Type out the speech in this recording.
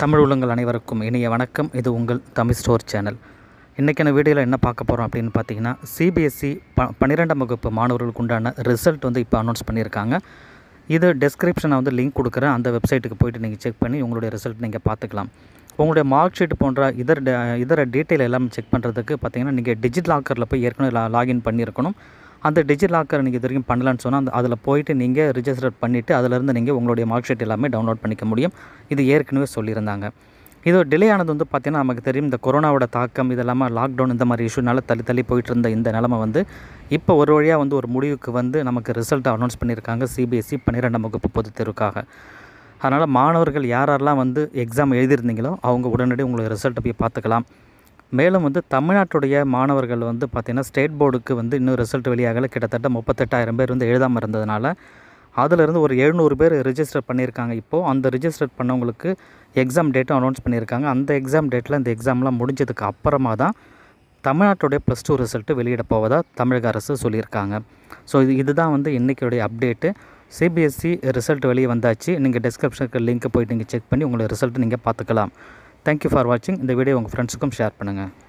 தமிழ் உள்ளங்கள் அனைவருக்கும் இனிய வணக்கம் இது உங்கள் தமிழ் ஸ்டோர் சேனல் இன்றைக்கான வீடியோவில் என்ன பார்க்க போகிறோம் அப்படின்னு பார்த்தீங்கன்னா சிபிஎஸ்சி e ப பன்னிரெண்டாம் வகுப்பு மாணவர்களுக்கு உண்டான ரிசல்ட் வந்து இப்போ அனௌன்ஸ் பண்ணியிருக்காங்க இது டெஸ்கிரிப்ஷனை வந்து லிங்க் கொடுக்குறேன் அந்த வெப்சைட்டுக்கு போய்ட்டு நீங்கள் செக் பண்ணி உங்களுடைய ரிசல்ட் நீங்கள் பார்த்துக்கலாம் உங்களுடைய மார்க் ஷீட் போன்ற இதர இதர டீட்டெயில் எல்லாமே செக் பண்ணுறதுக்கு பார்த்தீங்கன்னா நீங்கள் டிஜிட் லாக்கரில் போய் ஏற்கனவே லாகின் பண்ணியிருக்கணும் அந்த டிஜி நீங்கள் இது வரைக்கும் பண்ணலான்னு சொன்னால் அந்த அதில் போயிட்டு நீங்கள் ரிஜிஸ்டர் பண்ணிவிட்டு அதிலிருந்து நீங்கள் உங்களுடைய மார்க் ஷீட் எல்லாமே டவுன்லோட் பண்ணிக்க முடியும் இது ஏற்கனவே சொல்லியிருந்தாங்க இது டிலே ஆனது வந்து பார்த்திங்கன்னா நமக்கு தெரியும் இந்த கொரோனாவோட தாக்கம் இதெல்லாம் லாக்டவுன் இந்த மாதிரி இஷ்யூனால தள்ளி தள்ளி போயிட்டு இருந்த இந்த நிலமை வந்து இப்போ ஒரு வழியாக வந்து ஒரு முடிவுக்கு வந்து நமக்கு ரிசல்ட் அனௌன்ஸ் பண்ணியிருக்காங்க சிபிஎஸ்சி e பன்னிரெண்டாம் வகுப்பு பொதுத் தேர்வுக்காக அதனால் மாணவர்கள் யாரெல்லாம் வந்து எக்ஸாம் எழுதியிருந்தீங்களோ அவங்க உடனடி உங்களுடைய ரிசல்ட்டை போய் பார்த்துக்கலாம் மேலும் வந்து தமிழ்நாட்டுடைய மாணவர்கள் வந்து பார்த்திங்கன்னா ஸ்டேட் போர்டுக்கு வந்து இன்னும் ரிசல்ட் வெளியாகலை கிட்டத்தட்ட முப்பத்தெட்டாயிரம் பேர் வந்து எழுதாமல் இருந்ததுனால அதிலிருந்து ஒரு எழுநூறு பேர் ரிஜிஸ்டர் பண்ணியிருக்காங்க இப்போது அந்த ரிஜிஸ்டர் பண்ணவங்களுக்கு எக்ஸாம் டேட்டும் அனௌன்ஸ் பண்ணியிருக்காங்க அந்த எக்ஸாம் டேட்டில் இந்த எக்ஸாம்லாம் முடிஞ்சதுக்கு அப்புறமா தான் தமிழ்நாட்டுடைய ப்ளஸ் டூ ரிசல்ட்டு வெளியிட போவதாக தமிழக அரசு சொல்லியிருக்காங்க ஸோ இது இதுதான் வந்து இன்றைக்கியுடைய அப்டேட்டு சிபிஎஸ்சி ரிசல்ட் வெளியே வந்தாச்சு நீங்கள் டிஸ்கிரிப்ஷனுக்கு லிங்க் போய்ட்டு நீங்கள் செக் பண்ணி உங்களோட ரிசல்ட்டு நீங்கள் பார்த்துக்கலாம் தேங்க்யூ ஃபார் வாட்சிங் இந்த வீடியோ உங்கள் ஃப்ரெண்ட்ஸுக்கும் ஷேர் பண்ணுங்கள்